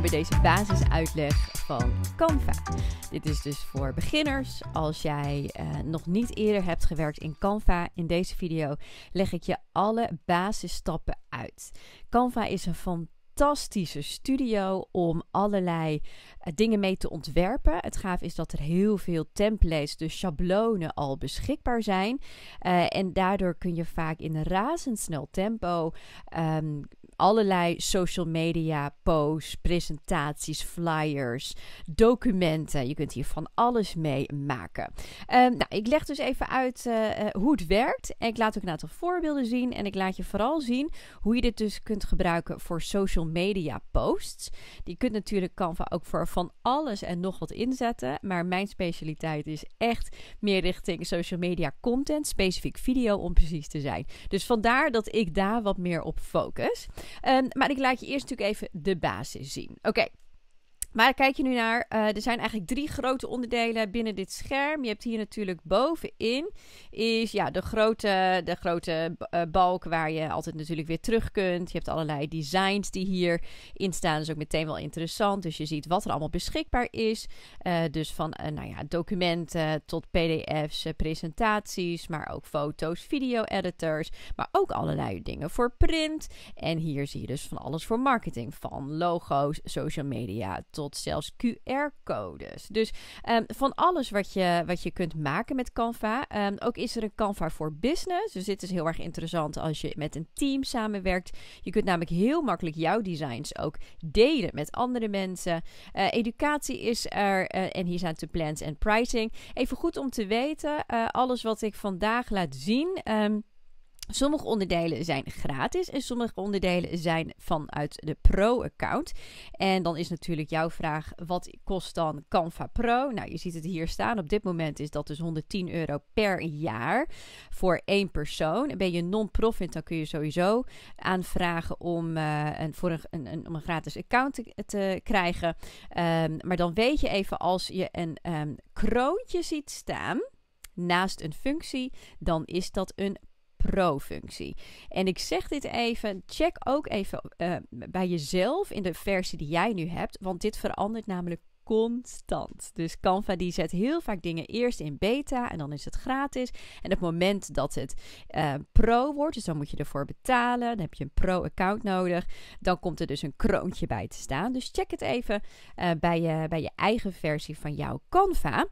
bij deze basisuitleg van Canva. Dit is dus voor beginners. Als jij eh, nog niet eerder hebt gewerkt in Canva, in deze video leg ik je alle basisstappen uit. Canva is een fantastisch fantastische studio om allerlei eh, dingen mee te ontwerpen. Het gaaf is dat er heel veel templates, dus schablonen, al beschikbaar zijn. Eh, en daardoor kun je vaak in razendsnel tempo ehm, allerlei social media posts, presentaties, flyers, documenten. Je kunt hier van alles mee maken. Um, nou, ik leg dus even uit eh, hoe het werkt. En ik laat ook een aantal voorbeelden zien. En ik laat je vooral zien hoe je dit dus kunt gebruiken voor social media posts. Die kunt natuurlijk Canva ook voor van alles en nog wat inzetten. Maar mijn specialiteit is echt meer richting social media content, specifiek video om precies te zijn. Dus vandaar dat ik daar wat meer op focus. Ehm, maar ik laat je eerst natuurlijk even de basis zien. Oké. Maar kijk je nu naar, eh, er zijn eigenlijk drie grote onderdelen binnen dit scherm. Je hebt hier natuurlijk bovenin is ja, de grote, de grote eh, balk waar je altijd natuurlijk weer terug kunt. Je hebt allerlei designs die hierin staan. Dat is ook meteen wel interessant. Dus je ziet wat er allemaal beschikbaar is. Eh, dus van nou ja, documenten tot pdf's, presentaties, maar ook foto's, video-editors. Maar ook allerlei dingen voor print. En hier zie je dus van alles voor marketing. Van logo's, social media tot zelfs QR-codes. Dus ehm, van alles wat je, wat je kunt maken met Canva. Ehm, ook is er een Canva voor Business. Dus dit is heel erg interessant als je met een team samenwerkt. Je kunt namelijk heel makkelijk jouw designs ook delen met andere mensen. Eh, educatie is er eh, en hier zijn de plans en pricing. Even goed om te weten, eh, alles wat ik vandaag laat zien... Ehm, Sommige onderdelen zijn gratis en sommige onderdelen zijn vanuit de Pro-account. En dan is natuurlijk jouw vraag: wat kost dan Canva Pro? Nou, je ziet het hier staan. Op dit moment is dat dus 110 euro per jaar voor één persoon. Ben je non-profit, dan kun je sowieso aanvragen om, eh, een, voor een, een, om een gratis account te, krijgen. Ehm, maar dan weet je even als je een ehm, kroontje ziet staan naast een functie, dan is dat een pro-functie. En ik zeg dit even, check ook even eh, bij jezelf in de versie die jij nu hebt, want dit verandert namelijk constant. Dus Canva die zet heel vaak dingen eerst in beta en dan is het gratis. En op het moment dat het eh, pro wordt, dus dan moet je ervoor betalen, dan heb je een pro-account nodig, dan komt er dus een kroontje bij te staan. Dus check het even eh, bij, je, bij je eigen versie van jouw Canva.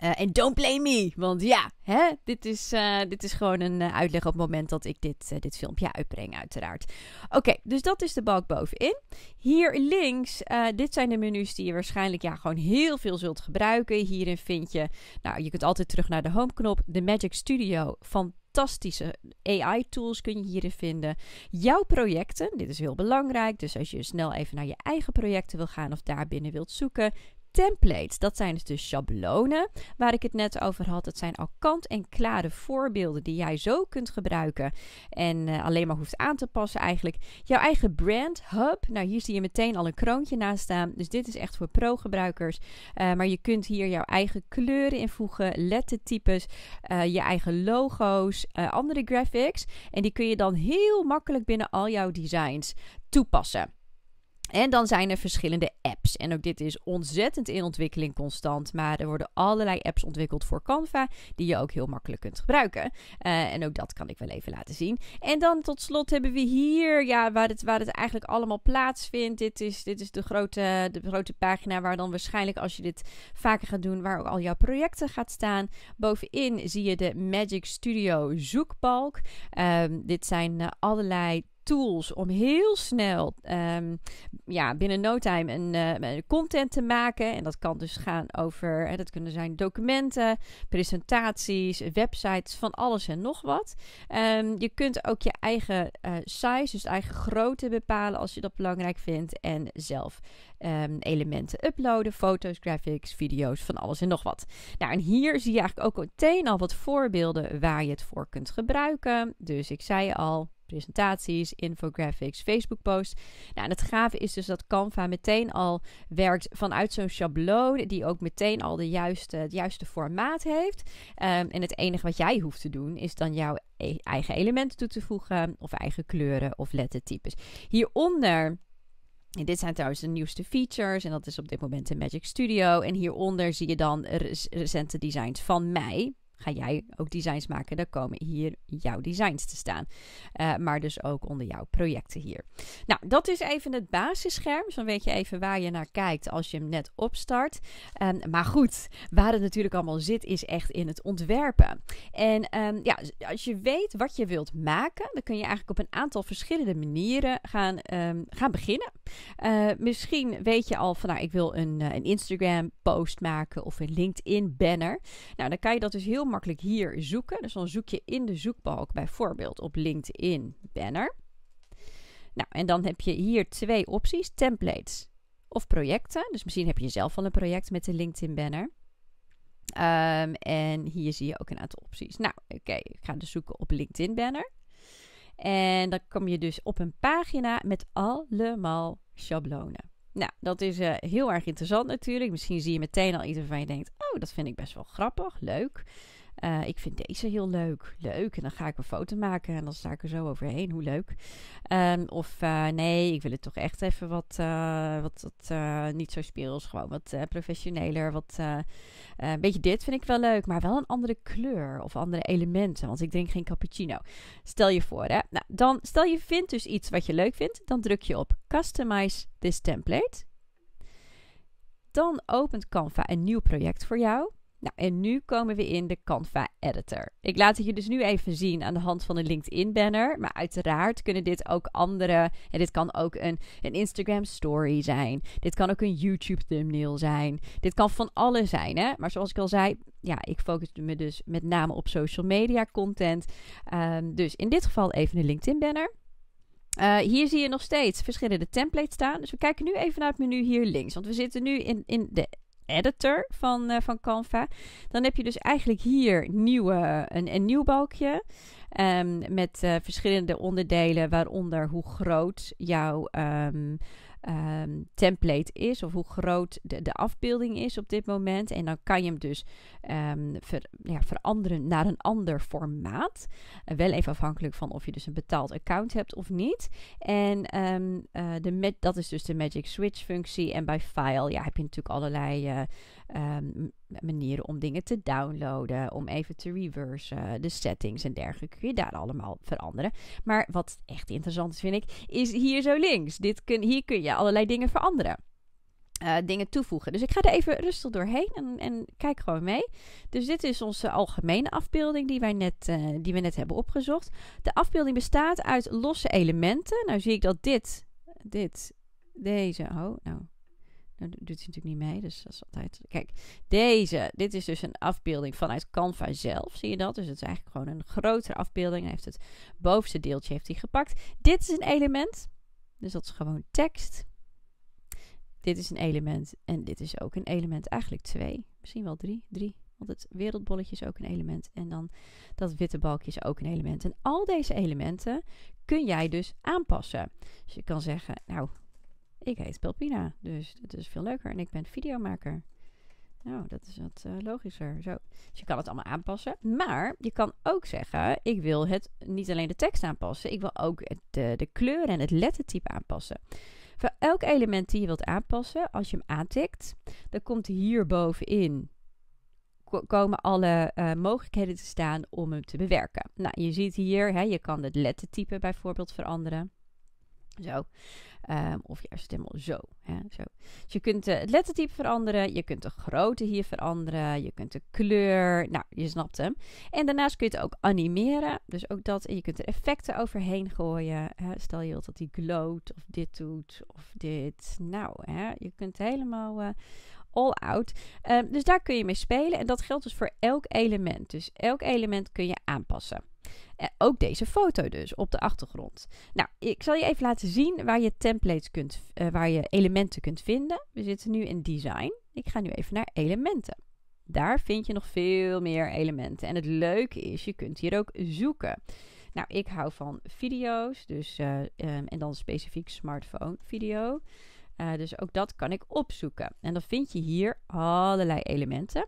Eh, en don't blame me. Want ja, hè, dit, is, eh, dit is gewoon een eh, uitleg op het moment dat ik dit, dit filmpje uitbreng, uiteraard. Oké, dus dat is de balk bovenin. Hier links, dit zijn de menus die je waarschijnlijk ja, gewoon heel veel zult gebruiken. Hierin vind je, nou, je kunt altijd terug naar de homeknop, De Magic Studio, fantastische AI-tools kun je hierin vinden. Jouw projecten, dit is heel belangrijk. Dus als je snel even naar je eigen projecten wil gaan of daarbinnen wilt zoeken, Templates, dat zijn dus de schablonen waar ik het net over had. Het zijn al kant-en-klare voorbeelden die jij zo kunt gebruiken en eh, alleen maar hoeft aan te passen eigenlijk. Jouw eigen brand, hub, nou hier zie je meteen al een kroontje naast staan. Dus dit is echt voor pro-gebruikers. Eh, maar je kunt hier jouw eigen kleuren invoegen, lettertypes, eh, je eigen logo's, andere graphics. En die kun je dan heel makkelijk binnen al jouw designs toepassen. En dan zijn er verschillende apps. En ook dit is ontzettend in ontwikkeling constant. Maar er worden allerlei apps ontwikkeld voor Canva. Die je ook heel makkelijk kunt gebruiken. Eh, en ook dat kan ik wel even laten zien. En dan tot slot hebben we hier. Ja, waar het, waar het eigenlijk allemaal plaatsvindt. Dit is, dit is de, grote, de grote pagina. Waar dan waarschijnlijk als je dit vaker gaat doen. Waar ook al jouw projecten gaat staan. Bovenin zie je de Magic Studio zoekbalk. Ehm, dit zijn eh, allerlei tools om heel snel, ehm, ja, binnen no time eh, een, content te maken. En dat kan dus gaan over, hè, dat kunnen zijn documenten, presentaties, websites, van alles en nog wat. Ehm, je kunt ook je eigen eh, size, dus eigen grootte bepalen als je dat belangrijk vindt. En zelf ehm, elementen uploaden, foto's, graphics, video's, van alles en nog wat. Nou, en hier zie je eigenlijk ook meteen al wat voorbeelden waar je het voor kunt gebruiken. Dus ik zei al, presentaties, infographics, Facebook posts. Nou, en het gave is dus dat Canva meteen al werkt vanuit zo'n schabloon, die ook meteen al de juiste, het juiste formaat heeft. Ehm, en het enige wat jij hoeft te doen, is dan jouw e-, eigen elementen toe te voegen, of eigen kleuren of lettertypes. Hieronder. En dit zijn trouwens de nieuwste features en dat is op dit moment in Magic Studio. En hieronder zie je dan recente designs van mij ga jij ook designs maken. Dan komen hier jouw designs te staan. Eh, maar dus ook onder jouw projecten hier. Nou, dat is even het basisscherm. Dus dan weet je even waar je naar kijkt als je hem net opstart. Um, maar goed, waar het natuurlijk allemaal zit, is echt in het ontwerpen. En ehm, ja, als je weet wat je wilt maken, dan kun je eigenlijk op een aantal verschillende manieren gaan, ehm, gaan beginnen. Eh, misschien weet je al van, nou, ik wil een, eh, een Instagram post maken of een LinkedIn banner. Nou, dan kan je dat dus heel makkelijk hier zoeken. Dus dan zoek je in de zoekbalk bijvoorbeeld op LinkedIn banner. Nou, en dan heb je hier twee opties: templates of projecten. Dus misschien heb je zelf al een project met de LinkedIn banner. Ehm, en hier zie je ook een aantal opties. Nou, oké, ik ga dus zoeken op LinkedIn banner. En dan kom je dus op een pagina met allemaal schablonen. Nou, dat is eh, heel erg interessant natuurlijk. Misschien zie je meteen al iets waarvan je denkt: Oh, dat vind ik best wel grappig, leuk. Eh, ik vind deze heel leuk. Leuk. En dan ga ik een foto maken en dan sta ik er zo overheen. Hoe leuk. of eh, nee, ik wil het toch echt even wat, eh, wat, wat niet zo speels. Gewoon wat professioneler. Wat, een beetje dit vind ik wel leuk. Maar wel een andere kleur of andere elementen. Want ik drink geen cappuccino. Stel je voor, hè. Nou, dan stel je vindt dus iets wat je leuk vindt. Dan druk je op Customize this template. Dan opent Canva een nieuw project voor jou. Nou, en nu komen we in de Canva Editor. Ik laat het je dus nu even zien aan de hand van een LinkedIn banner. Maar uiteraard kunnen dit ook andere. dit kan ook een, een Instagram story zijn. Dit kan ook een YouTube thumbnail zijn. Dit kan van alles zijn. Hè? Maar zoals ik al zei, ja, ik focus me dus met name op social media content. Ehm, dus in dit geval even een LinkedIn banner. Eh, hier zie je nog steeds verschillende templates staan. Dus we kijken nu even naar het menu hier links. Want we zitten nu in, in de editor van, eh, van Canva. Dan heb je dus eigenlijk hier nieuwe, een, een nieuw balkje. Ehm, met eh, verschillende onderdelen, waaronder hoe groot jouw ehm, Ehm, template is of hoe groot de, de, afbeelding is op dit moment. En dan kan je hem dus ehm, ver, ja, veranderen naar een ander formaat. Eh, wel even afhankelijk van of je dus een betaald account hebt of niet. En ehm, eh, de dat is dus de Magic Switch functie. En bij file ja, heb je natuurlijk allerlei eh, manieren om dingen te downloaden, om even te reversen, de settings en dergelijke kun je daar allemaal veranderen. Maar wat echt interessant is, vind ik, is hier zo links. Dit kun, hier kun je allerlei dingen veranderen. Eh, dingen toevoegen. Dus ik ga er even rustig doorheen en, en, kijk gewoon mee. Dus dit is onze algemene afbeelding die, wij net, eh, die we net hebben opgezocht. De afbeelding bestaat uit losse elementen. Nou zie ik dat dit, dit, deze, oh nou, nou, doet hij natuurlijk niet mee, dus dat is altijd... Kijk, deze, dit is dus een afbeelding vanuit Canva zelf, zie je dat? Dus het is eigenlijk gewoon een grotere afbeelding. Hij heeft het bovenste deeltje heeft hij gepakt. Dit is een element, dus dat is gewoon tekst. Dit is een element en dit is ook een element. Eigenlijk twee, misschien wel drie, drie. Want het wereldbolletje is ook een element. En dan dat witte balkje is ook een element. En al deze elementen kun jij dus aanpassen. Dus je kan zeggen, nou, ik heet Pelpina, dus dat is veel leuker. En ik ben videomaker. Nou, dat is wat eh, logischer. Zo. Dus je kan het allemaal aanpassen. Maar je kan ook zeggen: ik wil het niet alleen de tekst aanpassen, ik wil ook het, de, de kleur en het lettertype aanpassen. Voor elk element die je wilt aanpassen, als je hem aantikt, dan komt hierbovenin komen alle eh, mogelijkheden te staan om hem te bewerken. Nou, je ziet hier, hè, je kan het lettertype bijvoorbeeld veranderen. Zo. Um, of juist helemaal zo. Hè? zo. Dus je kunt eh, het lettertype veranderen. Je kunt de grootte hier veranderen. Je kunt de kleur. Nou, je snapt hem. En daarnaast kun je het ook animeren. Dus ook dat. En je kunt er effecten overheen gooien. Hè? Stel je wilt dat die gloot of dit doet of dit. Nou, hè? je kunt helemaal eh, all out. Ehm, dus daar kun je mee spelen. En dat geldt dus voor elk element. Dus elk element kun je aanpassen. Eh, ook deze foto dus op de achtergrond. Nou, ik zal je even laten zien waar je templates kunt, uh, waar je elementen kunt vinden. We zitten nu in design. Ik ga nu even naar elementen. Daar vind je nog veel meer elementen. En het leuke is, je kunt hier ook zoeken. Nou, ik hou van video's, dus, eh, ehm, en dan specifiek smartphone video. dus ook dat kan ik opzoeken. En dan vind je hier allerlei elementen.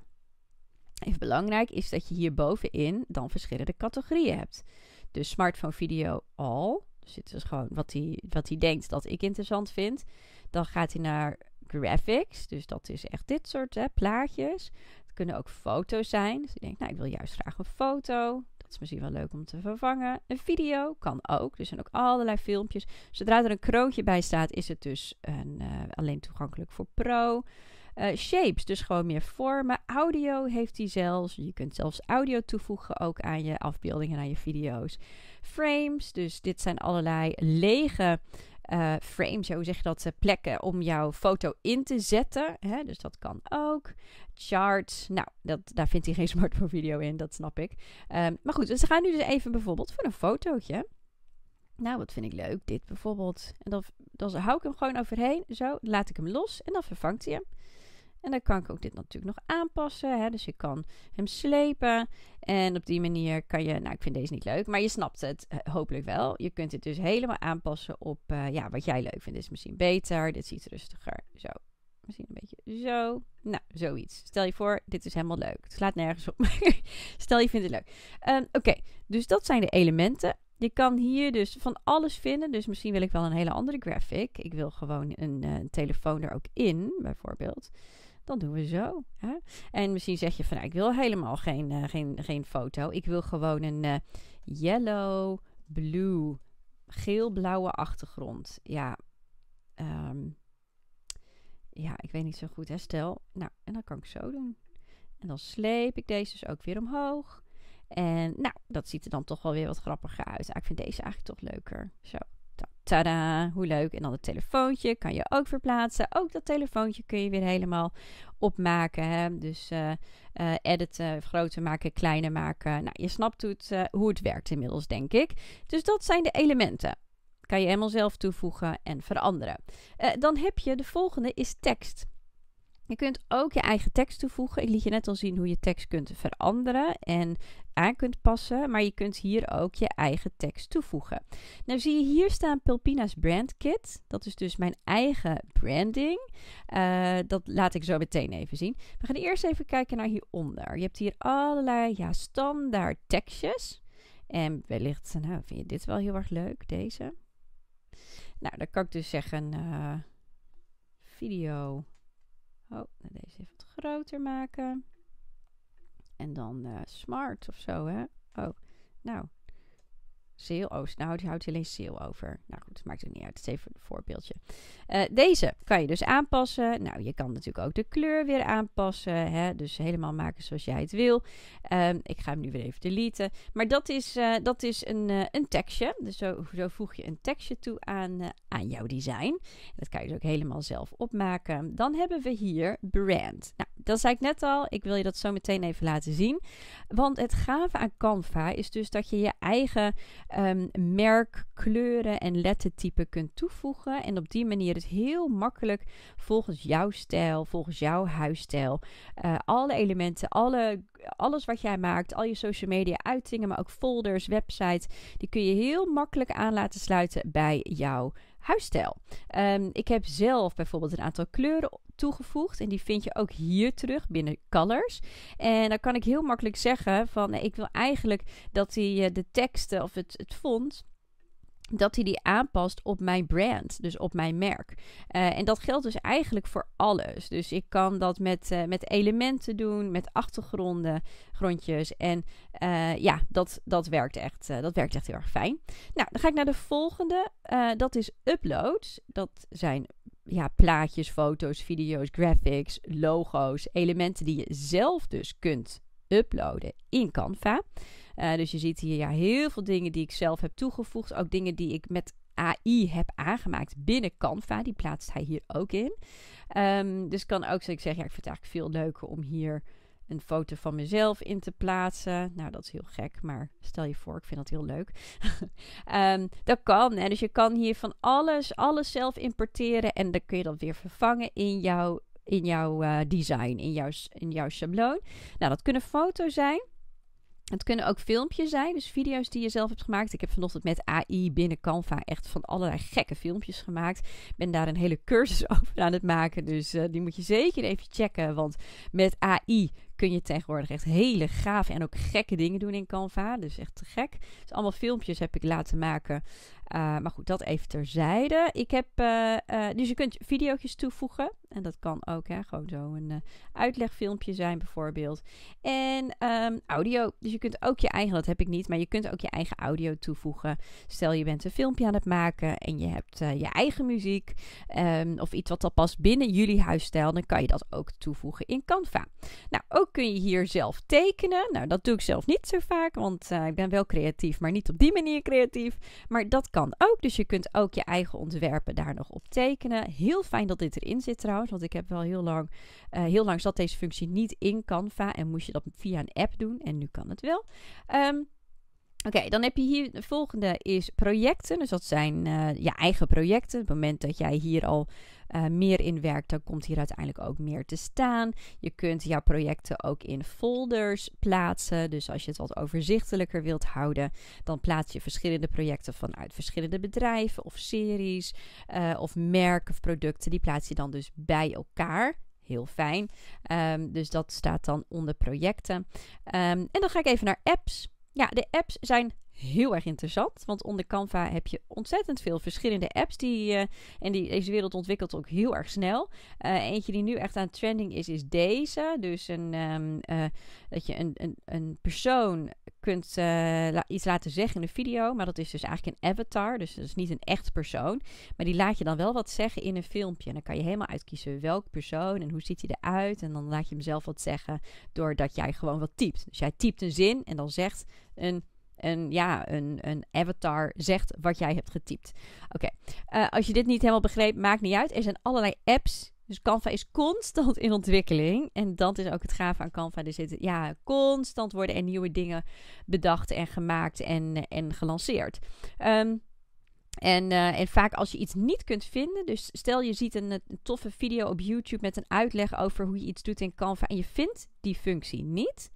Even belangrijk is dat je hierbovenin dan verschillende categorieën hebt. Dus smartphone video all. Dus dit is gewoon wat hij, wat hij denkt dat ik interessant vind. Dan gaat hij naar graphics. Dus dat is echt dit soort hè, plaatjes. Het kunnen ook foto's zijn. Dus ik denk, nou, ik wil juist graag een foto. Dat is misschien wel leuk om te vervangen. Een video kan ook. Er zijn ook allerlei filmpjes. Zodra er een kroontje bij staat, is het dus een, eh, alleen toegankelijk voor pro. Eh, shapes, dus gewoon meer vormen. Audio heeft hij zelfs. Je kunt zelfs audio toevoegen ook aan je afbeeldingen, aan je video's. Frames, dus dit zijn allerlei lege eh, frames, hoe zeg je dat, eh, plekken om jouw foto in te zetten. Hè? Dus dat kan ook. Charts, nou, dat, daar vindt hij geen smartphone video in, dat snap ik. Ehm, maar goed, dus we gaan nu dus even bijvoorbeeld voor een fotootje. Nou, wat vind ik leuk, dit bijvoorbeeld. En dan, dan hou ik hem gewoon overheen, zo, laat ik hem los en dan vervangt hij hem. En dan kan ik ook dit natuurlijk nog aanpassen. Hè? Dus je kan hem slepen. En op die manier kan je... Nou, ik vind deze niet leuk. Maar je snapt het hopelijk wel. Je kunt het dus helemaal aanpassen op eh, ja, wat jij leuk vindt. Dit is misschien beter. Dit is iets rustiger. Zo. Misschien een beetje zo. Nou, zoiets. Stel je voor, dit is helemaal leuk. Het slaat nergens op. Stel je vindt het leuk. Ehm, oké, dus dat zijn de elementen. Je kan hier dus van alles vinden. Dus misschien wil ik wel een hele andere graphic. Ik wil gewoon een, eh, telefoon er ook in, bijvoorbeeld dan doen we zo. Hè? En misschien zeg je van nou, ik wil helemaal geen, eh, geen, geen foto. Ik wil gewoon een uh, yellow, blue, geel-blauwe achtergrond. Ja, ehm, ja, ik weet niet zo goed. Hè? Stel, nou, en dan kan ik zo doen. En dan sleep ik deze dus ook weer omhoog. En nou, dat ziet er dan toch wel weer wat grappiger uit. Nou, ik vind deze eigenlijk toch leuker. Zo. Tada, hoe leuk. En dan het telefoontje kan je ook verplaatsen. Ook dat telefoontje kun je weer helemaal opmaken. Hè? Dus eh, eh, editen, groter maken, kleiner maken. Nou, je snapt hoe het, eh, hoe het werkt inmiddels, denk ik. Dus dat zijn de elementen. Kan je helemaal zelf toevoegen en veranderen. dan heb je de volgende is tekst. Je kunt ook je eigen tekst toevoegen. Ik liet je net al zien hoe je tekst kunt veranderen en aan kunt passen, maar je kunt hier ook je eigen tekst toevoegen. Nou zie je hier staan Pulpina's Brand Kit. Dat is dus mijn eigen branding. Eh, dat laat ik zo meteen even zien. We gaan eerst even kijken naar hieronder. Je hebt hier allerlei ja, standaard tekstjes. En wellicht nou, vind je dit wel heel erg leuk, deze. Nou, dan kan ik dus zeggen eh, video Oh, nou, deze even wat groter maken. En dan eh, smart of zo, hè? Oh, nou, Zeeuw, Oost. nou die houdt alleen zeeuw over. Nou goed, het maakt het niet uit. Het is even een voorbeeldje. Eh, deze kan je dus aanpassen. Nou, je kan natuurlijk ook de kleur weer aanpassen. Hè? Dus helemaal maken zoals jij het wil. Ehm, ik ga hem nu weer even deleten. Maar dat is, eh, dat is een, eh, een tekstje. Dus zo, zo, voeg je een tekstje toe aan, aan jouw design. Dat kan je dus ook helemaal zelf opmaken. Dan hebben we hier brand. Nou, dat zei ik net al. Ik wil je dat zo meteen even laten zien. Want het gave aan Canva is dus dat je je eigen um, merk, kleuren en lettertypen kunt toevoegen. En op die manier het heel makkelijk volgens jouw stijl, volgens jouw huisstijl, eh, alle elementen, alle, alles wat jij maakt, al je social media uitingen, maar ook folders, websites, die kun je heel makkelijk aan laten sluiten bij jouw huisstijl. Ehm, ik heb zelf bijvoorbeeld een aantal kleuren toegevoegd en die vind je ook hier terug binnen colors. En dan kan ik heel makkelijk zeggen van ik wil eigenlijk dat die eh, de teksten of het, het font dat hij die aanpast op mijn brand, dus op mijn merk. Eh, en dat geldt dus eigenlijk voor alles. Dus ik kan dat met, eh, met elementen doen, met achtergronden, grondjes. En eh, ja, dat, dat, werkt echt, dat werkt echt heel erg fijn. Nou, dan ga ik naar de volgende. dat is uploads. Dat zijn ja, plaatjes, foto's, video's, graphics, logo's, elementen die je zelf dus kunt uploaden in Canva. Eh, dus je ziet hier ja, heel veel dingen die ik zelf heb toegevoegd. Ook dingen die ik met AI heb aangemaakt binnen Canva. Die plaatst hij hier ook in. Um, dus kan ook, zeg ik zeggen, ja, ik vind het eigenlijk veel leuker om hier een foto van mezelf in te plaatsen. Nou, dat is heel gek, maar stel je voor, ik vind dat heel leuk. Ehm, dat kan. dus je kan hier van alles, alles zelf importeren. En dan kun je dat weer vervangen in jouw, in jouw eh, design, in jouw, in jouw schabloon. Nou, dat kunnen foto's zijn. Het kunnen ook filmpjes zijn, dus video's die je zelf hebt gemaakt. Ik heb vanochtend met AI binnen Canva echt van allerlei gekke filmpjes gemaakt. Ik ben daar een hele cursus over aan het maken, dus eh, die moet je zeker even checken. Want met AI kun je tegenwoordig echt hele gaaf en ook gekke dingen doen in Canva. Dus echt te gek. Dus allemaal filmpjes heb ik laten maken. Eh, maar goed, dat even terzijde. Ik heb, eh, dus je kunt video's toevoegen. En dat kan ook hè, gewoon zo een eh, uitlegfilmpje zijn bijvoorbeeld. En ehm, audio. Dus je kunt ook je eigen, dat heb ik niet, maar je kunt ook je eigen audio toevoegen. Stel je bent een filmpje aan het maken en je hebt eh, je eigen muziek ehm, of iets wat al past binnen jullie huisstijl. Dan kan je dat ook toevoegen in Canva. Nou, ook kun je hier zelf tekenen. Nou, dat doe ik zelf niet zo vaak, want eh, ik ben wel creatief, maar niet op die manier creatief. Maar dat kan ook. Dus je kunt ook je eigen ontwerpen daar nog op tekenen. Heel fijn dat dit erin zit trouwens. Want ik heb wel heel lang, eh, heel lang zat deze functie niet in Canva. En moest je dat via een app doen. En nu kan het wel. Ehm, oké, dan heb je hier de volgende is projecten. Dus dat zijn eh, je eigen projecten. Op het moment dat jij hier al eh, meer in werkt, dan komt hier uiteindelijk ook meer te staan. Je kunt jouw projecten ook in folders plaatsen. Dus als je het wat overzichtelijker wilt houden, dan plaats je verschillende projecten vanuit verschillende bedrijven of series eh, of merken of producten. Die plaats je dan dus bij elkaar. Heel fijn. Ehm, dus dat staat dan onder projecten. Ehm, en dan ga ik even naar apps. Ja, de apps zijn heel erg interessant. Want onder Canva heb je ontzettend veel verschillende apps. Die, eh, en die, deze wereld ontwikkelt ook heel erg snel. Eh, eentje die nu echt aan trending is, is deze. Dus een, ehm, eh, dat je een, een, een persoon kunt iets laten zeggen in een video. Maar dat is dus eigenlijk een avatar. Dus dat is niet een echt persoon. Maar die laat je dan wel wat zeggen in een filmpje. En dan kan je helemaal uitkiezen welk persoon en hoe ziet hij eruit. En dan laat je hem zelf wat zeggen doordat jij gewoon wat typt. Dus jij typt een zin en dan zegt een een, ja, een, een avatar zegt wat jij hebt getypt. Oké, eh, als je dit niet helemaal begreep, maakt niet uit. Er zijn allerlei apps dus Canva is constant in ontwikkeling. En dat is ook het gaaf aan Canva. Er zitten, ja, constant worden er nieuwe dingen bedacht en gemaakt en, en gelanceerd. Ehm, en, eh, en, vaak als je iets niet kunt vinden, dus stel je ziet een, toffe video op YouTube met een uitleg over hoe je iets doet in Canva en je vindt die functie niet,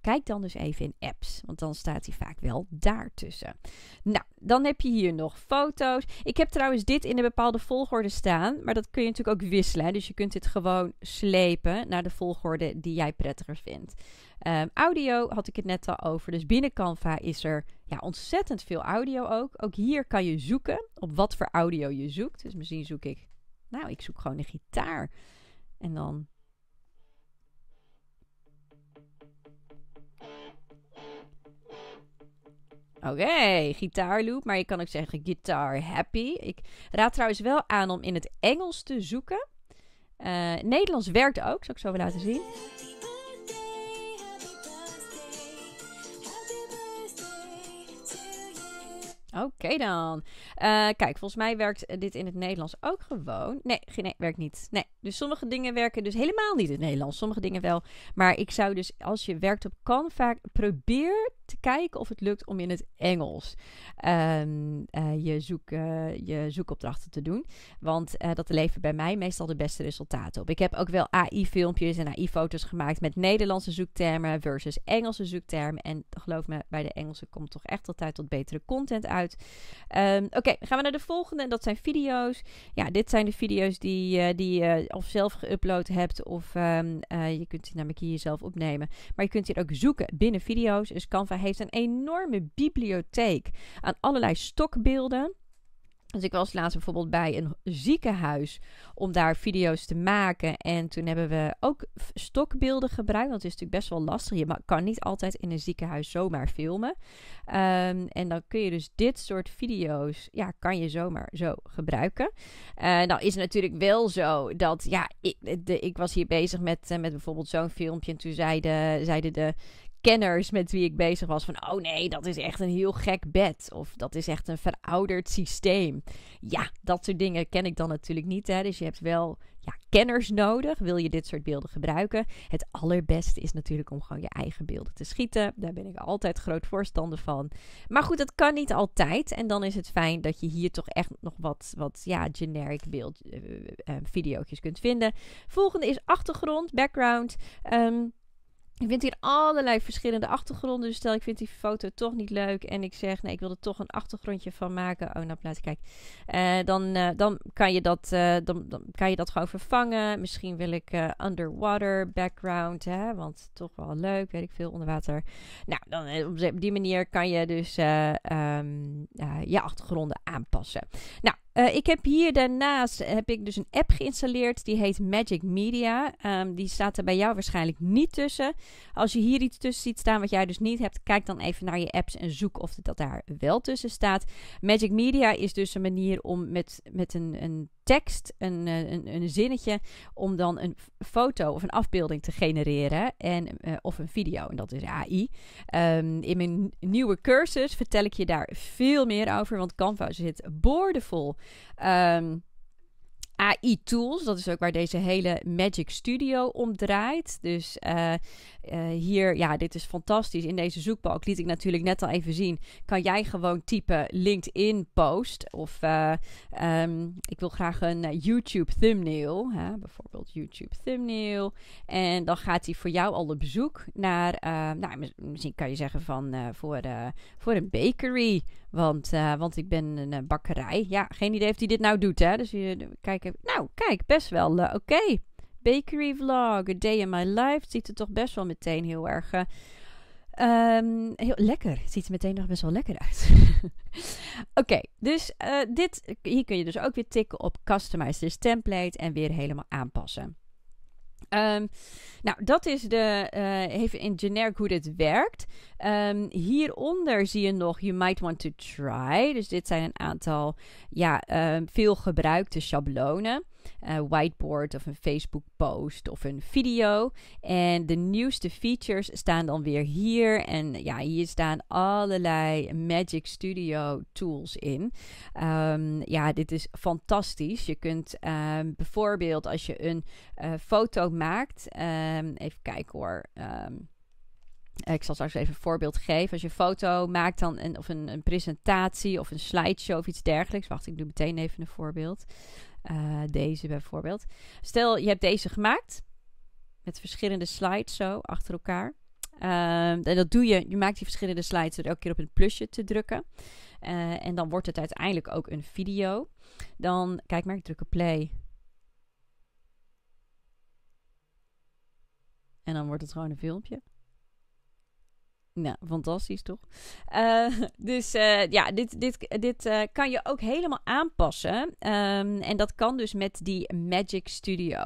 Kijk dan dus even in apps, want dan staat hij vaak wel daartussen. Nou, dan heb je hier nog foto's. Ik heb trouwens dit in een bepaalde volgorde staan, maar dat kun je natuurlijk ook wisselen. Dus je kunt dit gewoon slepen naar de volgorde die jij prettiger vindt. Ehm, audio had ik het net al over. Dus binnen Canva is er ja, ontzettend veel audio ook. Ook hier kan je zoeken op wat voor audio je zoekt. Dus misschien zoek ik, nou, ik zoek gewoon een gitaar. En dan Oké, okay, gitaarloop, maar je kan ook zeggen guitar happy. Ik raad trouwens wel aan om in het Engels te zoeken. Eh, Nederlands werkt ook, zal ik zo weer laten zien. Oké dan. Eh, kijk, volgens mij werkt eh, dit in het Nederlands ook gewoon. Nee, nee, werkt niet. Nee. Dus sommige dingen werken dus helemaal niet in het Nederlands. Sommige dingen wel. Maar ik zou dus, als je werkt op kan vaak probeer te kijken of het lukt om in het Engels ehm, eh, je, zoek, je zoekopdrachten te doen. Want dat levert bij mij meestal de beste resultaten op. Ik heb ook wel AI-filmpjes en AI-foto's gemaakt met Nederlandse zoektermen versus Engelse zoektermen. En geloof me, bij de Engelse komt toch echt altijd tot betere content uit. Ehm, oké, gaan we naar de volgende. En dat zijn video's. Ja, dit zijn de video's die, eh, die je of zelf geüpload hebt. Of ehm, eh, je kunt die namelijk hier zelf opnemen. Maar je kunt hier ook zoeken binnen video's. Dus Canva heeft een enorme bibliotheek aan allerlei stokbeelden. Dus ik was laatst bijvoorbeeld bij een ziekenhuis om daar video's te maken. En toen hebben we ook stokbeelden gebruikt. Want het is natuurlijk best wel lastig. Je kan niet altijd in een ziekenhuis zomaar filmen. Ehm, en dan kun je dus dit soort video's, ja, kan je zomaar zo gebruiken. Uh, nou is het natuurlijk wel zo dat, ja, ik, ik was hier bezig met, eh, met bijvoorbeeld zo'n filmpje. En toen zeiden, zeiden de kenners met wie ik bezig was van oh nee, dat is echt een heel gek bed of dat is echt een verouderd systeem. Ja, dat soort dingen ken ik dan natuurlijk niet. Hè? Dus je hebt wel ja, kenners nodig, wil je dit soort beelden gebruiken. Het allerbeste is natuurlijk om gewoon je eigen beelden te schieten. Daar ben ik altijd groot voorstander van. Maar goed, dat kan niet altijd. En dan is het fijn dat je hier toch echt nog wat, wat ja, generic beeld eh, eh, eh, video's kunt vinden. Volgende is achtergrond, background. Ehm, ik vind hier allerlei verschillende achtergronden. Dus stel, ik vind die foto toch niet leuk. En ik zeg, nee, ik wil er toch een achtergrondje van maken. Oh, nou, plaats, kijk. Uh, eh, dan, eh, dan, kan je dat, eh, dan, dan, kan je dat gewoon vervangen. Misschien wil ik underwater background. Hè, want toch wel leuk, weet ik veel, onder water. Nou, dan, op die manier kan je dus ehm, je achtergronden aanpassen. Nou, eh, ik heb hier daarnaast heb ik dus een app geïnstalleerd die heet Magic Media. Ehm, die staat er bij jou waarschijnlijk niet tussen. Als je hier iets tussen ziet staan wat jij dus niet hebt, kijk dan even naar je apps en zoek of dat daar wel tussen staat. Magic Media is dus een manier om met, met een, een tekst, een, eh, een, een, zinnetje, om dan een foto of een afbeelding te genereren en, eh, of een video. En dat is AI. Ehm, in mijn nieuwe cursus vertel ik je daar veel meer over, want Canva zit boordevol. Ehm, AI-tools. Dat is ook waar deze hele Magic Studio om draait. Dus eh, eh, hier, ja, dit is fantastisch. In deze zoekbalk liet ik natuurlijk net al even zien. Kan jij gewoon typen LinkedIn-post of eh, ehm, ik wil graag een YouTube thumbnail. Hè? Bijvoorbeeld YouTube thumbnail. En dan gaat hij voor jou al op bezoek naar, nou, misschien kan je zeggen van voor, voor een bakery. Want, want ik ben een bakkerij. Ja, geen idee of hij dit nou doet. Hè? Dus je kijkt nou kijk, best wel eh, oké. Bakery vlog, a day in my life. ziet er toch best wel meteen heel erg... Eh, ehm, heel lekker. Het ziet er meteen nog best wel lekker uit. Oké, dus eh, dit, hier kun je dus ook weer tikken op Customize this template en weer helemaal aanpassen. Ehm, nou, dat is de, even in generic hoe dit werkt. Ehm, hieronder zie je nog You Might Want to Try. Dus dit zijn een aantal ja, um, ehm, veel gebruikte schablonen. Eh, whiteboard of een Facebook post of een video. En de nieuwste features staan dan weer hier. En ja, hier staan allerlei Magic Studio tools in. Ehm, ja, dit is fantastisch. Je kunt bijvoorbeeld als je een eh, foto maakt. even kijken hoor. Eh, ik zal straks even een voorbeeld geven. Als je een foto maakt dan een, of een, een presentatie of een slideshow of iets dergelijks. Wacht, ik doe meteen even een voorbeeld. Eh, deze bijvoorbeeld. Stel, je hebt deze gemaakt. Met verschillende slides zo achter elkaar. Ehm, en dat doe je. Je maakt die verschillende slides door elke keer op een plusje te drukken. Eh, en dan wordt het uiteindelijk ook een video. Dan, kijk maar, ik druk op play. En dan wordt het gewoon een filmpje. Nou, fantastisch toch? Eh, dus eh, ja, dit, dit, dit eh, kan je ook helemaal aanpassen. Ehm, en dat kan dus met die Magic Studio.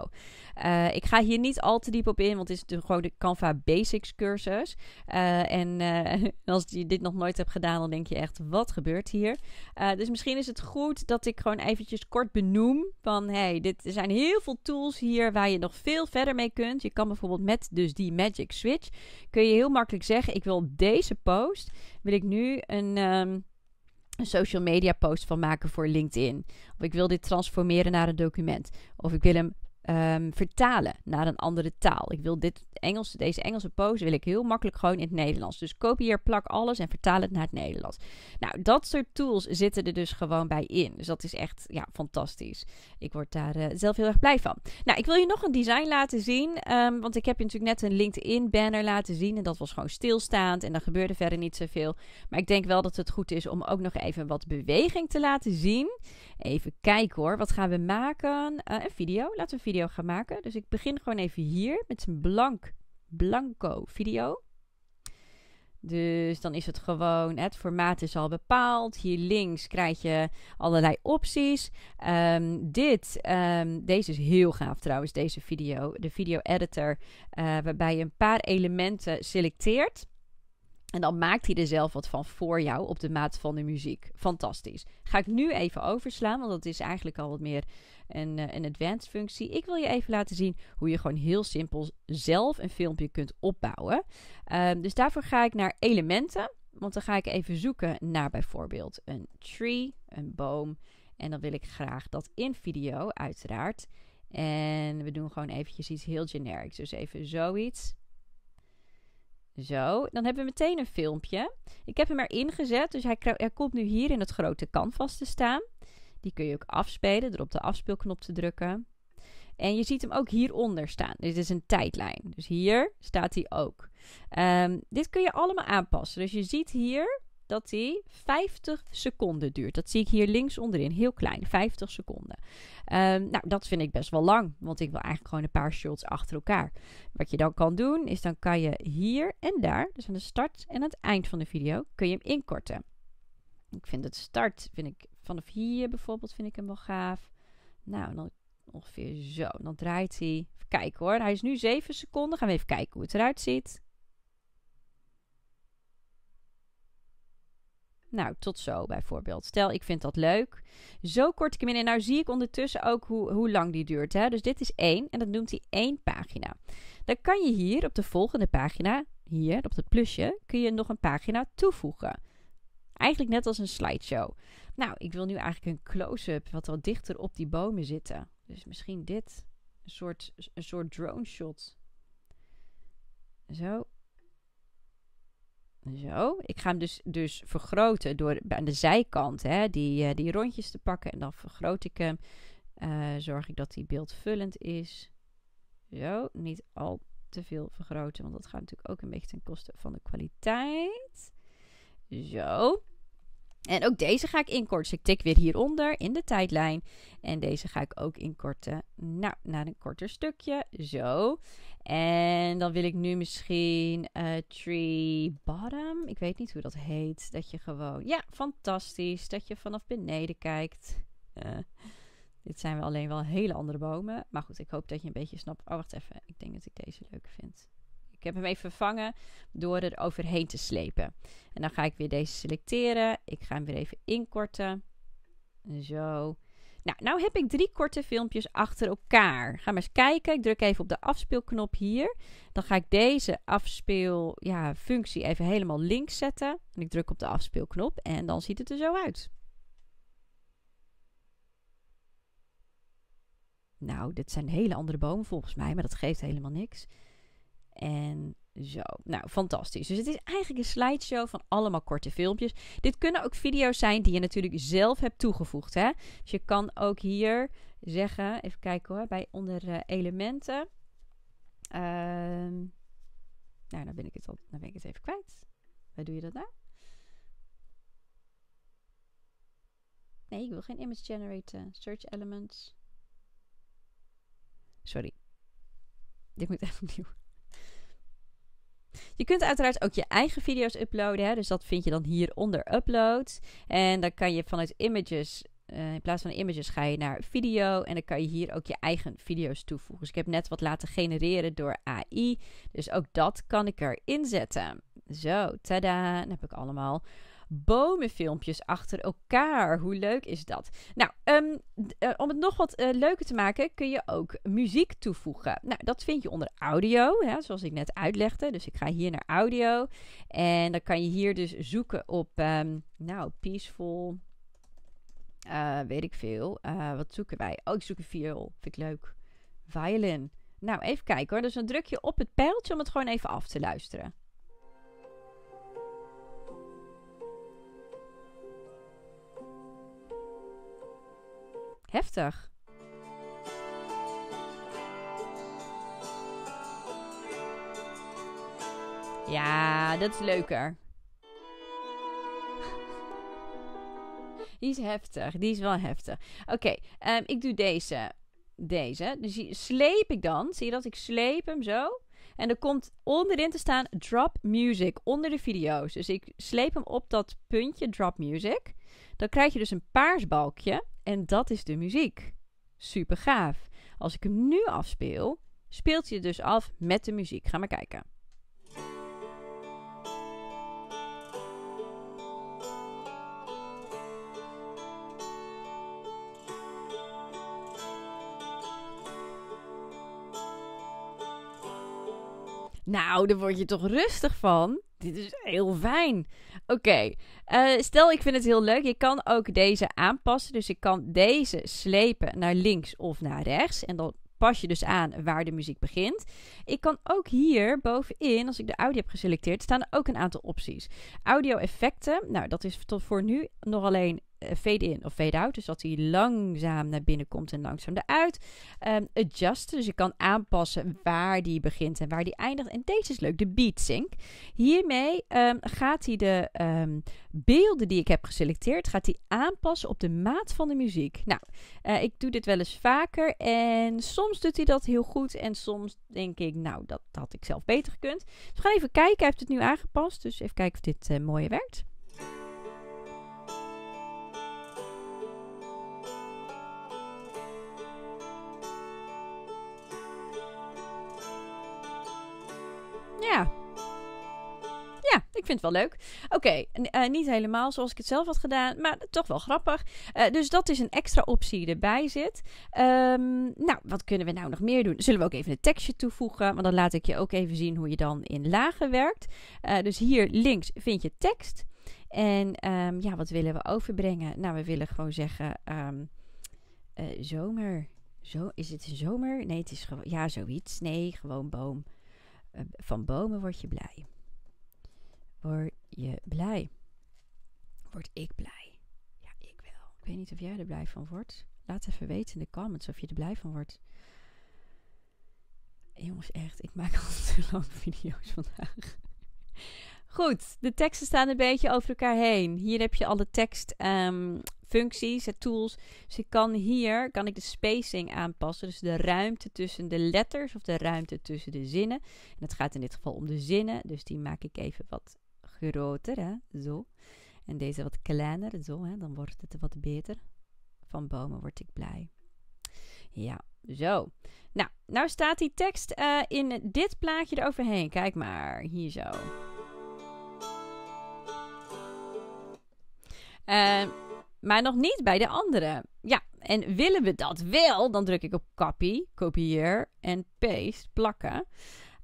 Eh, ik ga hier niet al te diep op in, want het is natuurlijk gewoon de Canva Basics cursus. Eh, en eh, als je dit nog nooit hebt gedaan, dan denk je echt, wat gebeurt hier? dus misschien is het goed dat ik gewoon eventjes kort benoem van, hey, dit, er zijn heel veel tools hier waar je nog veel verder mee kunt. Je kan bijvoorbeeld met dus die Magic Switch, kun je heel makkelijk zeggen, ik wil deze post, wil ik nu een... Ehm, een social media post van maken voor LinkedIn. Of ik wil dit transformeren naar een document. Of ik wil hem Ehm, vertalen naar een andere taal. Ik wil dit Engelse, deze Engelse pose wil ik heel makkelijk gewoon in het Nederlands. Dus kopieer, plak alles en vertaal het naar het Nederlands. Nou, dat soort tools zitten er dus gewoon bij in. Dus dat is echt ja, fantastisch. Ik word daar eh, zelf heel erg blij van. Nou, ik wil je nog een design laten zien. Ehm, want ik heb je natuurlijk net een LinkedIn banner laten zien. En dat was gewoon stilstaand. En daar gebeurde verder niet zoveel. Maar ik denk wel dat het goed is om ook nog even wat beweging te laten zien. Even kijken hoor. Wat gaan we maken? Eh, een video. Laten we een video video maken. Dus ik begin gewoon even hier met een blank, blanco video. Dus dan is het gewoon, het formaat is al bepaald. Hier links krijg je allerlei opties. Ehm, dit, ehm, deze is heel gaaf trouwens, deze video. De video editor, eh, waarbij je een paar elementen selecteert. En dan maakt hij er zelf wat van voor jou op de maat van de muziek. Fantastisch. Ga ik nu even overslaan, want dat is eigenlijk al wat meer een, eh, een advanced functie. Ik wil je even laten zien hoe je gewoon heel simpel zelf een filmpje kunt opbouwen. Ehm, dus daarvoor ga ik naar elementen. Want dan ga ik even zoeken naar bijvoorbeeld een tree, een boom. En dan wil ik graag dat in video, uiteraard. En we doen gewoon eventjes iets heel generics. Dus even zoiets. Zo, dan hebben we meteen een filmpje. Ik heb hem erin gezet, dus hij, hij komt nu hier in het grote canvas te staan. Die kun je ook afspelen door op de afspeelknop te drukken. En je ziet hem ook hieronder staan. Dit is een tijdlijn. Dus hier staat hij ook. Ehm, dit kun je allemaal aanpassen. Dus je ziet hier dat die 50 seconden duurt. Dat zie ik hier links onderin, heel klein, 50 seconden. Ehm, nou, dat vind ik best wel lang, want ik wil eigenlijk gewoon een paar shots achter elkaar. Wat je dan kan doen, is dan kan je hier en daar, dus aan de start en aan het eind van de video, kun je hem inkorten. Ik vind het start, vind ik, vanaf hier bijvoorbeeld, vind ik hem wel gaaf. Nou, dan ongeveer zo. Dan draait hij. Kijk kijken hoor. Hij is nu 7 seconden. Gaan we even kijken hoe het eruit ziet. Nou, tot zo bijvoorbeeld. Stel, ik vind dat leuk. Zo kort ik hem in. En nou zie ik ondertussen ook hoe, hoe lang die duurt. Hè? Dus dit is één en dat noemt hij één pagina. Dan kan je hier op de volgende pagina, hier op het plusje, kun je nog een pagina toevoegen. Eigenlijk net als een slideshow. Nou, ik wil nu eigenlijk een close-up wat wat dichter op die bomen zitten. Dus misschien dit, een soort, een soort drone shot. Zo, zo, ik ga hem dus, dus vergroten door aan de zijkant hè, die, eh, die rondjes te pakken. En dan vergroot ik hem. Eh, zorg ik dat die beeldvullend is. Zo, niet al te veel vergroten, want dat gaat natuurlijk ook een beetje ten koste van de kwaliteit. Zo. En ook deze ga ik inkorten. Dus ik tik weer hieronder in de tijdlijn. En deze ga ik ook inkorten nou, naar een korter stukje. Zo. En dan wil ik nu misschien eh, tree bottom. Ik weet niet hoe dat heet. Dat je gewoon... Ja, fantastisch. Dat je vanaf beneden kijkt. Eh, dit zijn we alleen wel hele andere bomen. Maar goed, ik hoop dat je een beetje snapt. Oh, wacht even. Ik denk dat ik deze leuk vind. Ik heb hem even vervangen door er overheen te slepen. En dan ga ik weer deze selecteren. Ik ga hem weer even inkorten. Zo. Nou, nou heb ik drie korte filmpjes achter elkaar. Ga maar eens kijken. Ik druk even op de afspeelknop hier. Dan ga ik deze afspeelfunctie ja, even helemaal links zetten. En ik druk op de afspeelknop en dan ziet het er zo uit. Nou, dit zijn hele andere bomen volgens mij, maar dat geeft helemaal niks. En zo. Nou, fantastisch. Dus het is eigenlijk een slideshow van allemaal korte filmpjes. Dit kunnen ook video's zijn die je natuurlijk zelf hebt toegevoegd. Hè? Dus je kan ook hier zeggen, even kijken hoor, bij onder eh, elementen. Ehm, nou, dan ben, ik het al, dan ben ik het even kwijt. Waar doe je dat nou? Nee, ik wil geen image generator. Search elements. Sorry. Dit moet even opnieuw. Je kunt uiteraard ook je eigen video's uploaden. Hè? Dus dat vind je dan hieronder upload. En dan kan je vanuit images eh, in plaats van images ga je naar video en dan kan je hier ook je eigen video's toevoegen. Dus ik heb net wat laten genereren door AI. Dus ook dat kan ik erin zetten. Zo, tada. Dan heb ik allemaal bomenfilmpjes achter elkaar. Hoe leuk is dat? Nou, ehm, eh, om het nog wat eh, leuker te maken, kun je ook muziek toevoegen. Nou, dat vind je onder audio, hè, zoals ik net uitlegde. Dus ik ga hier naar audio. En dan kan je hier dus zoeken op, ehm, nou, peaceful. Eh, weet ik veel. wat zoeken wij? Oh, ik zoek een viool. Vind ik leuk. Violin. Nou, even kijken hoor. Dus dan druk je op het pijltje om het gewoon even af te luisteren. Heftig. Ja, dat is leuker. Die is heftig. Die is wel heftig. Oké, ehm, ik doe deze. Deze. Dus sleep ik dan. Zie je dat? Ik sleep hem zo. En er komt onderin te staan drop music onder de video's. Dus ik sleep hem op dat puntje drop music. Dan krijg je dus een paars balkje en dat is de muziek. Super gaaf. Als ik hem nu afspeel, speelt hij dus af met de muziek. Ga maar kijken. Nou, daar word je toch rustig van? dit is heel fijn. Oké, eh, stel ik vind het heel leuk. Je kan ook deze aanpassen. Dus ik kan deze slepen naar links of naar rechts. En dan pas je dus aan waar de muziek begint. Ik kan ook hier bovenin, als ik de audio heb geselecteerd, staan er ook een aantal opties. Audio effecten, nou dat is tot voor nu nog alleen eh, fade-in of fade-out. Dus dat hij langzaam naar binnen komt en langzaam eruit. Um, dus je kan aanpassen waar die begint en waar die eindigt. En deze is leuk, de beat sync. Hiermee ehm, gaat hij de ehm, beelden die ik heb geselecteerd, gaat hij aanpassen op de maat van de muziek. Nou, eh, ik doe dit wel eens vaker en soms doet hij dat heel goed. En soms denk ik, nou, dat, had ik zelf beter gekund. Dus we gaan even kijken, hij heeft het nu aangepast. Dus even kijken of dit uh, werkt. ja, ik vind het wel leuk. Oké, eh, niet helemaal zoals ik het zelf had gedaan, maar toch wel grappig. Eh, dus dat is een extra optie die erbij zit. Ehm, nou, wat kunnen we nou nog meer doen? Zullen we ook even een tekstje toevoegen? Want dan laat ik je ook even zien hoe je dan in lagen werkt. Eh, dus hier links vind je tekst. En ehm, ja, wat willen we overbrengen? Nou, we willen gewoon zeggen ehm, zomer. Zo, is het zomer? Nee, het is gewoon, ja, zoiets. Nee, gewoon boom. van bomen word je blij word je blij. Word ik blij? Ja, ik wel. Ik weet niet of jij er blij van wordt. Laat even weten in de comments of je er blij van wordt. Jongens, echt, ik maak al te lang video's vandaag. Goed, de teksten staan een beetje over elkaar heen. Hier heb je alle tekstfuncties, ehm, um, en tools. Dus ik kan hier kan ik de spacing aanpassen. Dus de ruimte tussen de letters of de ruimte tussen de zinnen. En het gaat in dit geval om de zinnen. Dus die maak ik even wat groter, hè, zo. En deze wat kleiner, zo, hè, dan wordt het wat beter. Van bomen word ik blij. Ja, zo. Nou, nou staat die tekst eh, in dit plaatje eroverheen. Kijk maar, hier zo. Eh, maar nog niet bij de andere. Ja, en willen we dat wel, dan druk ik op copy, kopieer en paste, plakken.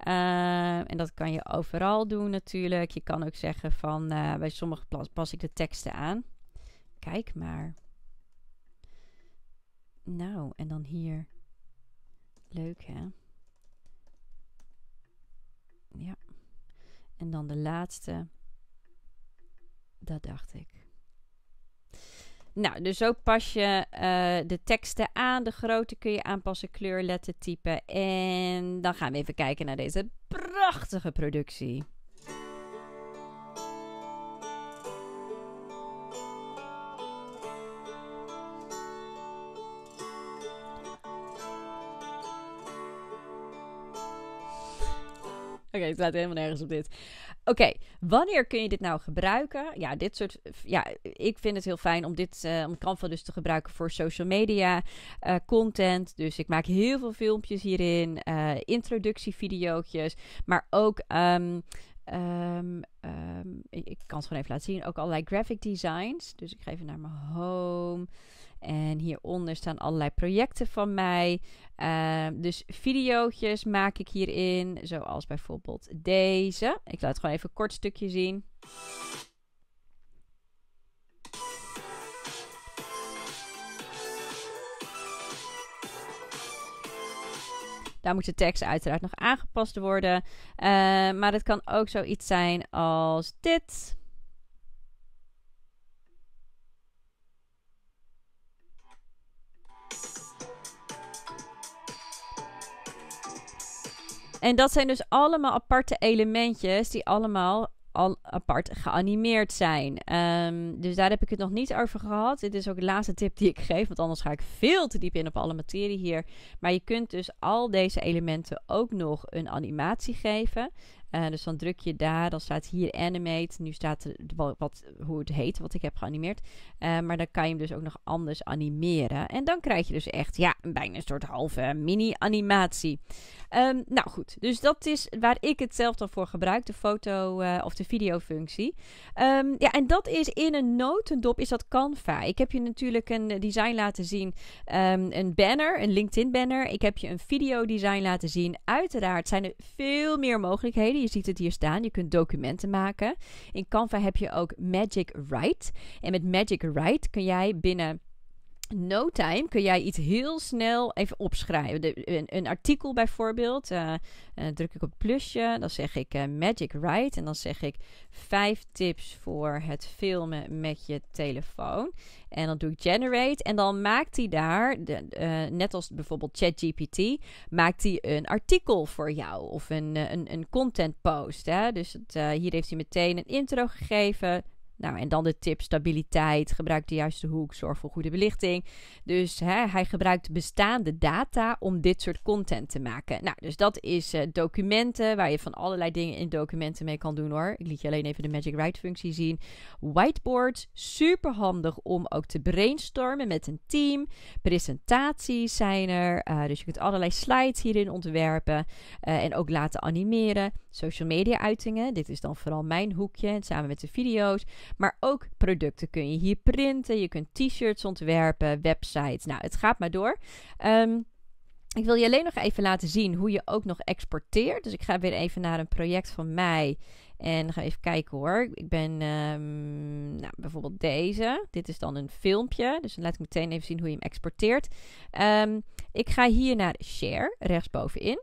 Ehm, en dat kan je overal doen natuurlijk. Je kan ook zeggen van eh, bij sommige pas ik de teksten aan. Kijk maar. Nou, en dan hier. Leuk hè? Ja. En dan de laatste. Dat dacht ik. Nou, dus zo pas je eh, de teksten aan. De grootte kun je aanpassen, kleur, lettertype. En dan gaan we even kijken naar deze prachtige productie. Oké, het staat helemaal nergens op dit. Oké, wanneer kun je dit nou gebruiken? Ja, dit soort. Ja, ik vind het heel fijn om dit uh, om Canva dus te gebruiken voor social media eh, content. Dus ik maak heel veel filmpjes hierin, uh, introductievideootjes, maar ook. Ehm, ehm, ehm, ik, ik kan het gewoon even laten zien. Ook allerlei graphic designs. Dus ik ga even naar mijn home. En hieronder staan allerlei projecten van mij. Ehm, dus video's maak ik hierin, zoals bijvoorbeeld deze. Ik laat gewoon even een kort stukje zien. Daar moet de tekst uiteraard nog aangepast worden. Ehm, maar het kan ook zoiets zijn als dit. En dat zijn dus allemaal aparte elementjes die allemaal al apart geanimeerd zijn. Ehm, dus daar heb ik het nog niet over gehad. Dit is ook de laatste tip die ik geef, want anders ga ik veel te diep in op alle materie hier. Maar je kunt dus al deze elementen ook nog een animatie geven. Eh, dus dan druk je daar, dan staat hier animate. Nu staat er wat, hoe het heet, wat ik heb geanimeerd. Eh, maar dan kan je hem dus ook nog anders animeren. En dan krijg je dus echt, ja, bijna een soort halve mini-animatie. Ehm, nou goed, dus dat is waar ik het zelf dan voor gebruik, de foto eh, of de videofunctie. Um, ja, en dat is in een notendop, is dat Canva. Ik heb je natuurlijk een design laten zien, ehm, een banner, een LinkedIn banner. Ik heb je een videodesign laten zien. Uiteraard zijn er veel meer mogelijkheden. Je ziet het hier staan. Je kunt documenten maken. In Canva heb je ook Magic Write. En met Magic Write kun jij binnen no time kun jij iets heel snel even opschrijven. een, een, artikel bijvoorbeeld. Eh, eh, druk ik op plusje. Dan zeg ik eh, Magic Write. En dan zeg ik vijf tips voor het filmen met je telefoon. En dan doe ik generate. En dan maakt hij daar, net als bijvoorbeeld ChatGPT, maakt hij een artikel voor jou. Of een, een, een content post. Hè? Dus het, hier heeft hij meteen een intro gegeven. Nou, en dan de tip stabiliteit, gebruik de juiste hoek, zorg voor goede belichting. Dus hè, hij gebruikt bestaande data om dit soort content te maken. Nou, dus dat is eh, documenten, waar je van allerlei dingen in documenten mee kan doen hoor. Ik liet je alleen even de Magic Write functie zien. Whiteboards, super handig om ook te brainstormen met een team. Presentaties zijn er, eh, dus je kunt allerlei slides hierin ontwerpen eh, en ook laten animeren. Social media uitingen, dit is dan vooral mijn hoekje, samen met de video's. Maar ook producten kun je hier printen. Je kunt t-shirts ontwerpen, websites. Nou, het gaat maar door. Ehm, ik wil je alleen nog even laten zien hoe je ook nog exporteert. Dus ik ga weer even naar een project van mij. En ga even kijken hoor. Ik ben ehm, nou, bijvoorbeeld deze. Dit is dan een filmpje. Dus dan laat ik meteen even zien hoe je hem exporteert. Ehm, ik ga hier naar share, rechtsbovenin.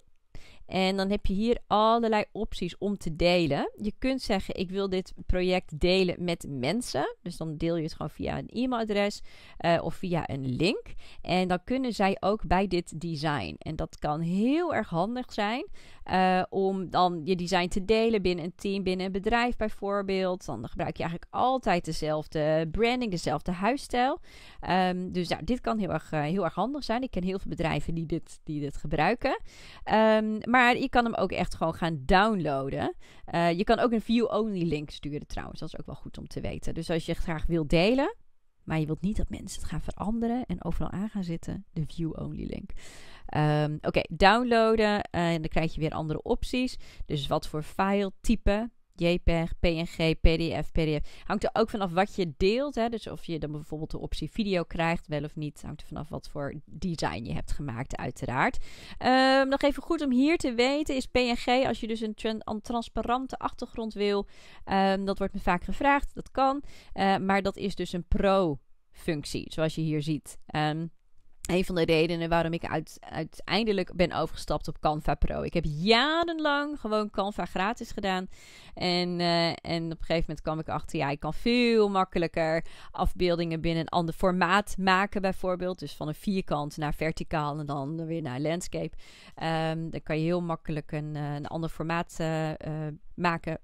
En dan heb je hier allerlei opties om te delen. Je kunt zeggen: Ik wil dit project delen met mensen. Dus dan deel je het gewoon via een e-mailadres eh, of via een link. En dan kunnen zij ook bij dit design. En dat kan heel erg handig zijn eh, om dan je design te delen binnen een team, binnen een bedrijf bijvoorbeeld. Dan gebruik je eigenlijk altijd dezelfde branding, dezelfde huisstijl. Ehm, dus ja, dit kan heel erg, eh, heel erg handig zijn. Ik ken heel veel bedrijven die dit, die dit gebruiken. maar ehm, maar je kan hem ook echt gewoon gaan downloaden. Eh, je kan ook een view-only link sturen trouwens. Dat is ook wel goed om te weten. Dus als je het graag wilt delen, maar je wilt niet dat mensen het gaan veranderen en overal aan gaan zitten, de view-only link. Ehm, oké, downloaden eh, en dan krijg je weer andere opties. Dus wat voor file type JPEG, PNG, PDF, PDF. Hangt er ook vanaf wat je deelt. Hè? Dus of je dan bijvoorbeeld de optie video krijgt, wel of niet. Hangt er vanaf wat voor design je hebt gemaakt, uiteraard. Um, nog even goed om hier te weten is PNG, als je dus een, een transparante achtergrond wil. Ehm, dat wordt me vaak gevraagd, dat kan. Eh, maar dat is dus een pro-functie, zoals je hier ziet. Um, een van de redenen waarom ik uiteindelijk ben overgestapt op Canva Pro. Ik heb jarenlang gewoon Canva gratis gedaan. En, eh, en op een gegeven moment kwam ik achter, ja, ik kan veel makkelijker afbeeldingen binnen een ander formaat maken, bijvoorbeeld. Dus van een vierkant naar verticaal en dan weer naar landscape. Ehm, dan kan je heel makkelijk een, eh, een ander formaat uh, maken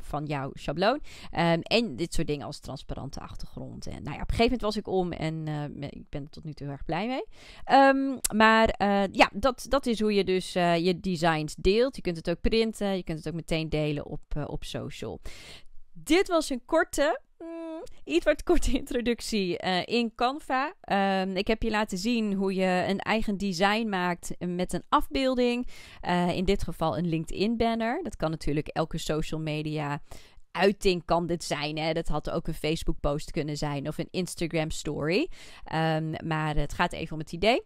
van, jouw schabloon. Ehm, en dit soort dingen als transparante achtergrond. En nou ja, op een gegeven moment was ik om en eh, ik ben er tot nu toe heel erg blij mee. Ehm, maar eh, ja, dat, dat is hoe je dus eh, je designs deelt. Je kunt het ook printen, je kunt het ook meteen delen op, op social. Dit was een korte. Mm, Iets wat korte introductie eh, in Canva. Ehm, ik heb je laten zien hoe je een eigen design maakt met een afbeelding. Eh, in dit geval een LinkedIn-banner. Dat kan natuurlijk elke social media uiting kan dit zijn. Hè? Dat had ook een Facebook-post kunnen zijn of een Instagram-story. Ehm, maar het gaat even om het idee.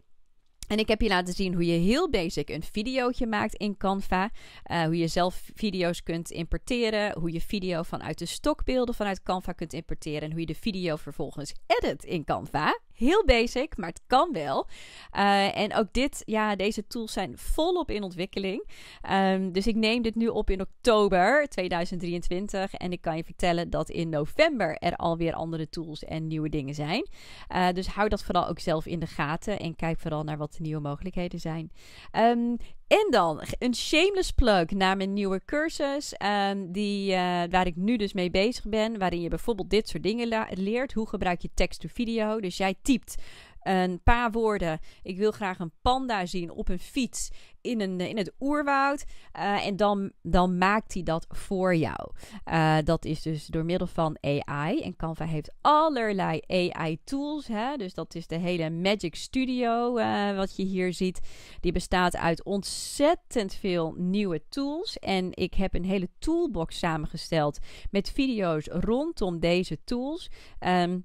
En ik heb je laten zien hoe je heel basic een videootje maakt in Canva. Eh, hoe je zelf video's kunt importeren. Hoe je video vanuit de stokbeelden vanuit Canva kunt importeren. En hoe je de video vervolgens edit in Canva. Heel basic, maar het kan wel. Eh, en ook dit, ja, deze tools zijn volop in ontwikkeling. Ehm, dus ik neem dit nu op in oktober 2023. En ik kan je vertellen dat in november er alweer andere tools en nieuwe dingen zijn. Eh, dus hou dat vooral ook zelf in de gaten. En kijk vooral naar wat de nieuwe mogelijkheden zijn. Ehm, en dan een shameless plug naar mijn nieuwe cursus, ehm, die, eh, waar ik nu dus mee bezig ben. Waarin je bijvoorbeeld dit soort dingen leert. Hoe gebruik je tekst to video? Dus jij typt een paar woorden. Ik wil graag een panda zien op een fiets in, een, eh, in het oerwoud. Eh, en dan, dan maakt hij dat voor jou. Eh, dat is dus door middel van AI. En Canva heeft allerlei AI-tools. Dus dat is de hele Magic Studio, wat je hier ziet. Die bestaat uit ontzettend veel nieuwe tools. En ik heb een hele toolbox samengesteld met video's rondom deze tools. Ehm,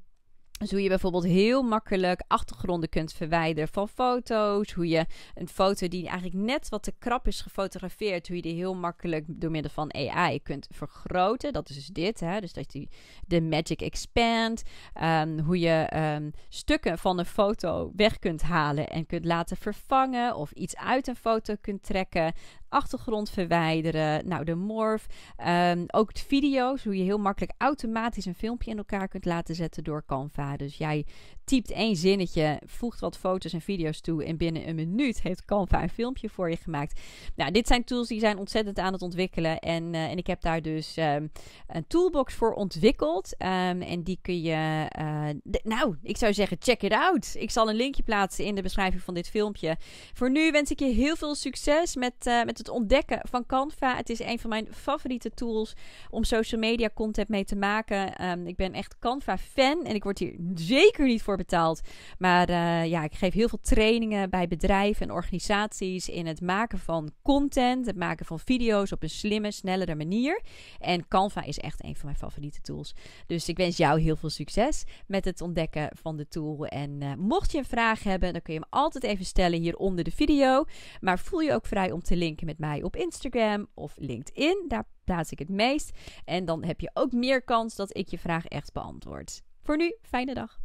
dus hoe je bijvoorbeeld heel makkelijk achtergronden kunt verwijderen van foto's. Hoe je een foto die eigenlijk net wat te krap is gefotografeerd. Hoe je die heel makkelijk door middel van AI kunt vergroten. Dat is dus dit. Hè? Dus dat je de magic expand. Ehm, hoe je ehm, stukken van een foto weg kunt halen en kunt laten vervangen. Of iets uit een foto kunt trekken achtergrond verwijderen. Nou, de morph. Ehm, ook de video's, hoe je heel makkelijk automatisch een filmpje in elkaar kunt laten zetten door Canva. Dus jij typt één zinnetje, voegt wat foto's en video's toe en binnen een minuut heeft Canva een filmpje voor je gemaakt. Nou, dit zijn tools die zijn ontzettend aan het ontwikkelen en, eh, en ik heb daar dus ehm, een toolbox voor ontwikkeld ehm, en die kun je, eh, nou, ik zou zeggen check it out. Ik zal een linkje plaatsen in de beschrijving van dit filmpje. Voor nu wens ik je heel veel succes met, eh, met de het ontdekken van Canva. Het is een van mijn favoriete tools om social media content mee te maken. Ehm, ik ben echt Canva-fan en ik word hier zeker niet voor betaald. Maar eh, ja, ik geef heel veel trainingen bij bedrijven en organisaties in het maken van content, het maken van video's op een slimme, snellere manier. En Canva is echt een van mijn favoriete tools. Dus ik wens jou heel veel succes met het ontdekken van de tool. En eh, mocht je een vraag hebben, dan kun je hem altijd even stellen hier onder de video. Maar voel je ook vrij om te linken met mij op Instagram of LinkedIn. Daar plaats ik het meest. En dan heb je ook meer kans dat ik je vraag echt beantwoord. Voor nu, fijne dag.